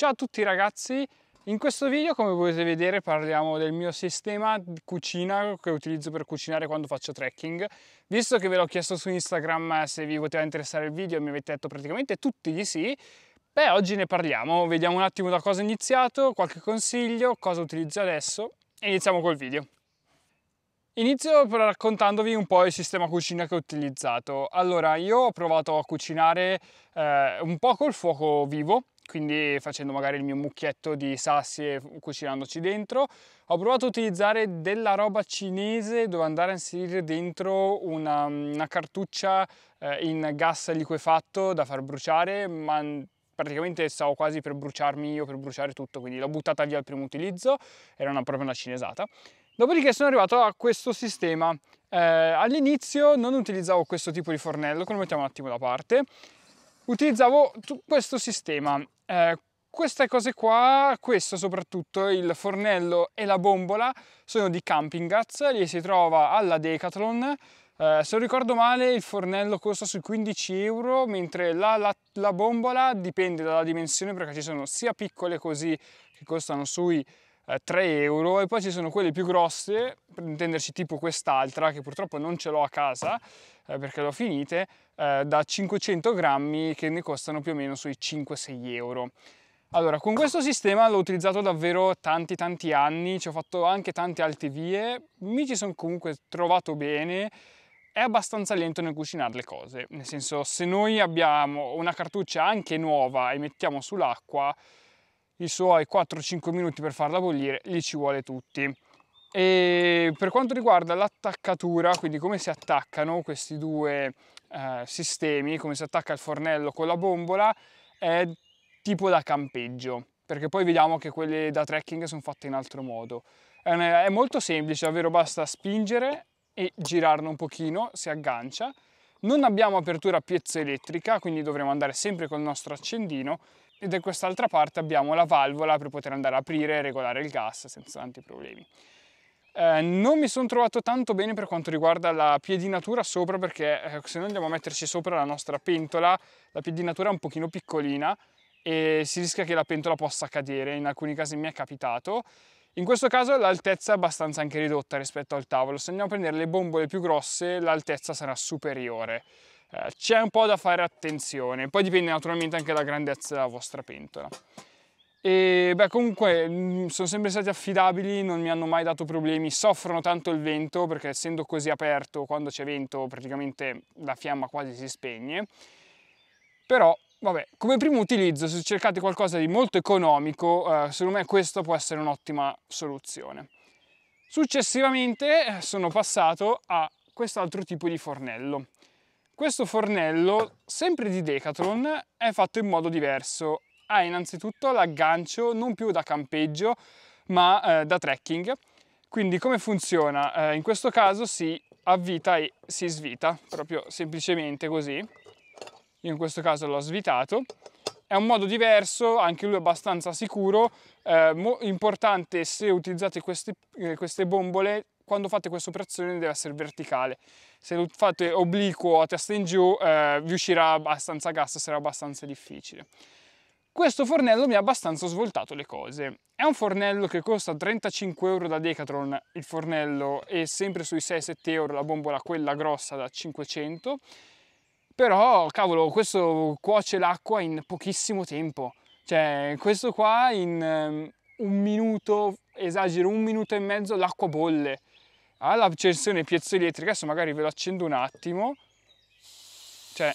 Ciao a tutti ragazzi, in questo video come potete vedere parliamo del mio sistema di cucina che utilizzo per cucinare quando faccio trekking. Visto che ve l'ho chiesto su Instagram eh, se vi poteva interessare il video mi avete detto praticamente tutti di sì, beh oggi ne parliamo, vediamo un attimo da cosa ho iniziato, qualche consiglio, cosa utilizzo adesso e iniziamo col video. Inizio raccontandovi un po' il sistema cucina che ho utilizzato. Allora, io ho provato a cucinare eh, un po' col fuoco vivo, quindi facendo magari il mio mucchietto di sassi e cucinandoci dentro. Ho provato a utilizzare della roba cinese dove andare a inserire dentro una, una cartuccia eh, in gas liquefatto da far bruciare, ma praticamente stavo quasi per bruciarmi io, per bruciare tutto, quindi l'ho buttata via al primo utilizzo, era una, proprio una cinesata. Dopodiché sono arrivato a questo sistema. Eh, all'inizio non utilizzavo questo tipo di fornello, che lo mettiamo un attimo da parte, utilizzavo questo sistema eh, queste cose qua, questo soprattutto, il fornello e la bombola, sono di Camping Guts, li si trova alla Decathlon. Eh, se non ricordo male il fornello costa sui 15 euro, mentre la, la, la bombola dipende dalla dimensione perché ci sono sia piccole così che costano sui 3 eh, euro e poi ci sono quelle più grosse, per intenderci tipo quest'altra che purtroppo non ce l'ho a casa eh, perché l'ho finite, eh, da 500 grammi che ne costano più o meno sui 5-6 euro. Allora, con questo sistema l'ho utilizzato davvero tanti tanti anni, ci ho fatto anche tante alte vie, mi ci sono comunque trovato bene, è abbastanza lento nel cucinare le cose, nel senso se noi abbiamo una cartuccia anche nuova e mettiamo sull'acqua, i suoi 4-5 minuti per farla bollire li ci vuole tutti. E per quanto riguarda l'attaccatura, quindi come si attaccano questi due eh, sistemi, come si attacca il fornello con la bombola, è tipo da campeggio, perché poi vediamo che quelle da trekking sono fatte in altro modo. È, una, è molto semplice, davvero basta spingere e girarlo un pochino, si aggancia. Non abbiamo apertura a piezza elettrica, quindi dovremo andare sempre col nostro accendino e da quest'altra parte abbiamo la valvola per poter andare a aprire e regolare il gas senza tanti problemi. Eh, non mi sono trovato tanto bene per quanto riguarda la piedinatura sopra perché eh, se noi andiamo a metterci sopra la nostra pentola la piedinatura è un pochino piccolina e si rischia che la pentola possa cadere, in alcuni casi mi è capitato. In questo caso l'altezza è abbastanza anche ridotta rispetto al tavolo, se andiamo a prendere le bombole più grosse l'altezza sarà superiore. Eh, c'è un po' da fare attenzione, poi dipende naturalmente anche dalla grandezza della vostra pentola. E beh, comunque mm, sono sempre stati affidabili, non mi hanno mai dato problemi, soffrono tanto il vento perché essendo così aperto quando c'è vento praticamente la fiamma quasi si spegne. Però vabbè, come primo utilizzo se cercate qualcosa di molto economico, eh, secondo me questo può essere un'ottima soluzione. Successivamente eh, sono passato a quest'altro tipo di fornello. Questo fornello, sempre di Decathlon, è fatto in modo diverso. Ha innanzitutto l'aggancio non più da campeggio, ma eh, da trekking. Quindi come funziona? Eh, in questo caso si avvita e si svita, proprio semplicemente così. Io in questo caso l'ho svitato. È un modo diverso, anche lui abbastanza sicuro, eh, importante se utilizzate queste, eh, queste bombole quando fate questa operazione deve essere verticale. Se lo fate obliquo a testa in giù, eh, vi uscirà abbastanza gas, sarà abbastanza difficile. Questo fornello mi ha abbastanza svoltato le cose. È un fornello che costa 35 euro da Decathlon, il fornello è sempre sui 6-7 euro la bombola, quella grossa da 500. Però, cavolo, questo cuoce l'acqua in pochissimo tempo. Cioè, questo qua in um, un minuto, esagero, un minuto e mezzo l'acqua bolle all'accensione piezza elettrica, adesso magari ve lo accendo un attimo, cioè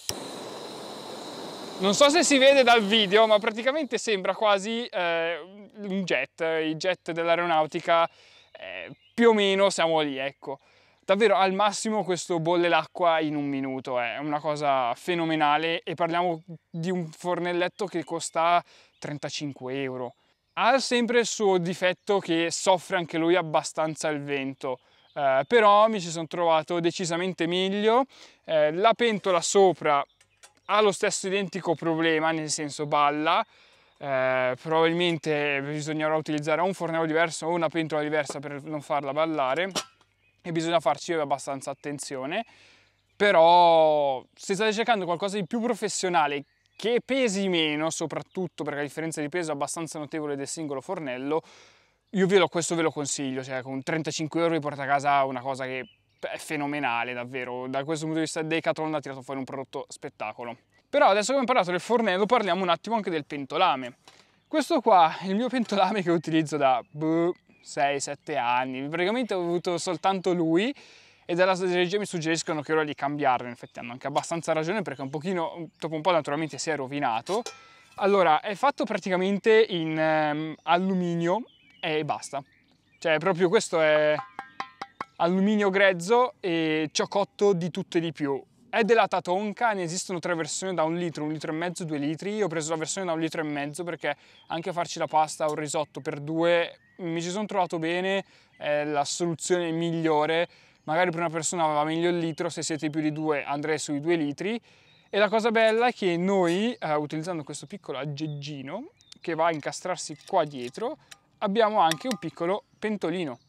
non so se si vede dal video, ma praticamente sembra quasi eh, un jet, i jet dell'aeronautica, eh, più o meno siamo lì, ecco. Davvero al massimo questo bolle l'acqua in un minuto, eh. è una cosa fenomenale e parliamo di un fornelletto che costa 35 euro. Ha sempre il suo difetto che soffre anche lui abbastanza il vento, eh, però mi ci sono trovato decisamente meglio. Eh, la pentola sopra ha lo stesso identico problema, nel senso balla, eh, probabilmente bisognerà utilizzare un fornello diverso o una pentola diversa per non farla ballare e bisogna farci abbastanza attenzione però se state cercando qualcosa di più professionale che pesi meno soprattutto perché la differenza di peso è abbastanza notevole del singolo fornello io ve lo, questo ve lo consiglio, cioè con 35 euro vi porta a casa una cosa che è fenomenale davvero, da questo punto di vista Decathlon ha tirato fuori un prodotto spettacolo. Però adesso che abbiamo parlato del fornello parliamo un attimo anche del pentolame. Questo qua è il mio pentolame che utilizzo da 6-7 boh, anni, praticamente ho avuto soltanto lui e dalla strategia mi suggeriscono che è ora di cambiarlo, in effetti hanno anche abbastanza ragione perché un pochino, dopo un po' naturalmente si è rovinato. Allora, è fatto praticamente in um, alluminio e basta. Cioè proprio questo è alluminio grezzo e ciocotto di tutte e di più. È della Tatonka, ne esistono tre versioni da un litro, un litro e mezzo, due litri. Io ho preso la versione da un litro e mezzo perché anche a farci la pasta o il risotto per due mi ci sono trovato bene, è la soluzione migliore. Magari per una persona va meglio il litro, se siete più di due andrei sui due litri. E la cosa bella è che noi, eh, utilizzando questo piccolo aggeggino che va a incastrarsi qua dietro, abbiamo anche un piccolo pentolino.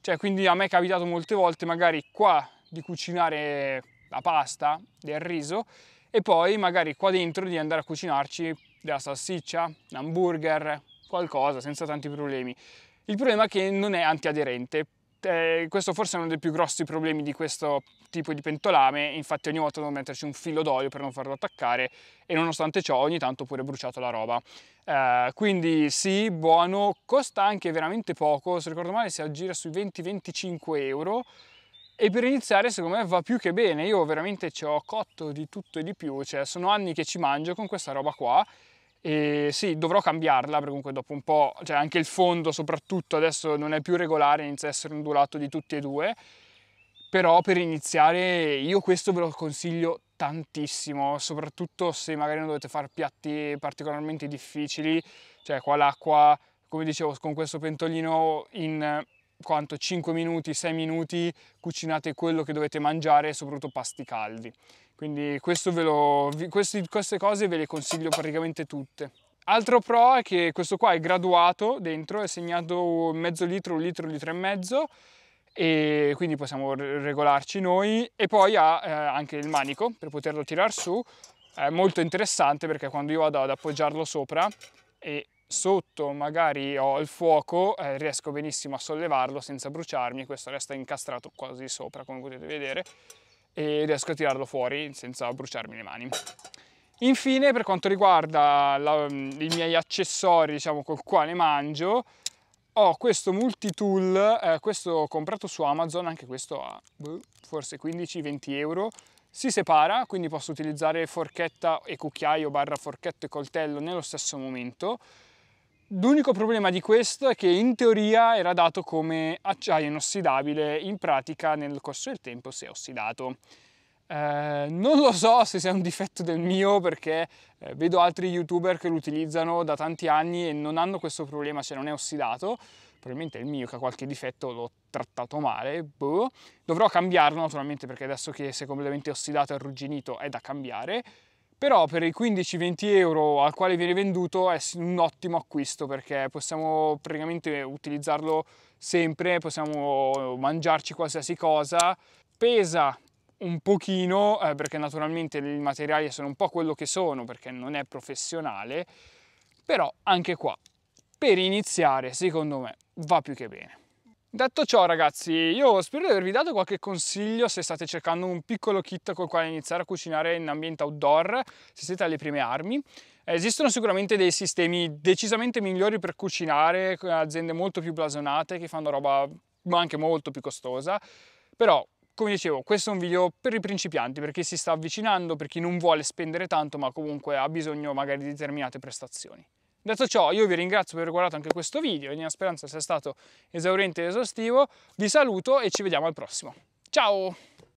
Cioè, quindi a me è capitato molte volte magari qua di cucinare la pasta, del riso e poi magari qua dentro di andare a cucinarci della salsiccia, un hamburger, qualcosa senza tanti problemi. Il problema è che non è antiaderente, eh, questo forse è uno dei più grossi problemi di questo tipo di pentolame, infatti ogni volta devo metterci un filo d'olio per non farlo attaccare e nonostante ciò ogni tanto ho pure bruciato la roba. Eh, quindi sì, buono, costa anche veramente poco, se ricordo male si aggira sui 20-25 euro e per iniziare secondo me va più che bene, io veramente ci ho cotto di tutto e di più, cioè sono anni che ci mangio con questa roba qua e sì, dovrò cambiarla perché comunque dopo un po', cioè anche il fondo soprattutto adesso non è più regolare, inizia a essere ondulato di tutti e due. Però per iniziare io questo ve lo consiglio tantissimo, soprattutto se magari non dovete fare piatti particolarmente difficili, cioè qua l'acqua, come dicevo, con questo pentolino in quanto 5 minuti, 6 minuti cucinate quello che dovete mangiare soprattutto pasti caldi. Quindi lo, questi, queste cose ve le consiglio praticamente tutte. Altro pro è che questo qua è graduato dentro, è segnato mezzo litro, un litro, un litro e mezzo e quindi possiamo regolarci noi e poi ha eh, anche il manico per poterlo tirare su, è molto interessante perché quando io vado ad appoggiarlo sopra e sotto magari ho il fuoco, eh, riesco benissimo a sollevarlo senza bruciarmi, questo resta incastrato quasi sopra come potete vedere e riesco a tirarlo fuori senza bruciarmi le mani. Infine per quanto riguarda la, mm, i miei accessori diciamo col quale mangio ho questo multitool, eh, questo ho comprato su Amazon, anche questo a boh, forse 15-20 euro, si separa, quindi posso utilizzare forchetta e cucchiaio barra forchetto e coltello nello stesso momento L'unico problema di questo è che in teoria era dato come acciaio inossidabile, in pratica nel corso del tempo si è ossidato. Eh, non lo so se sia un difetto del mio perché eh, vedo altri youtuber che lo utilizzano da tanti anni e non hanno questo problema, cioè non è ossidato. Probabilmente è il mio che ha qualche difetto, l'ho trattato male. Boh. Dovrò cambiarlo naturalmente perché adesso che si è completamente ossidato e arrugginito è da cambiare però per i 15-20 euro al quale viene venduto è un ottimo acquisto perché possiamo praticamente utilizzarlo sempre, possiamo mangiarci qualsiasi cosa, pesa un pochino eh, perché naturalmente i materiali sono un po' quello che sono perché non è professionale, però anche qua per iniziare secondo me va più che bene. Detto ciò ragazzi, io spero di avervi dato qualche consiglio se state cercando un piccolo kit col quale iniziare a cucinare in ambiente outdoor, se siete alle prime armi. Esistono sicuramente dei sistemi decisamente migliori per cucinare, con aziende molto più blasonate che fanno roba anche molto più costosa, però come dicevo, questo è un video per i principianti, per chi si sta avvicinando, per chi non vuole spendere tanto ma comunque ha bisogno magari di determinate prestazioni. Detto ciò, io vi ringrazio per aver guardato anche questo video, in mia speranza sia stato esauriente ed esaustivo, vi saluto e ci vediamo al prossimo. Ciao!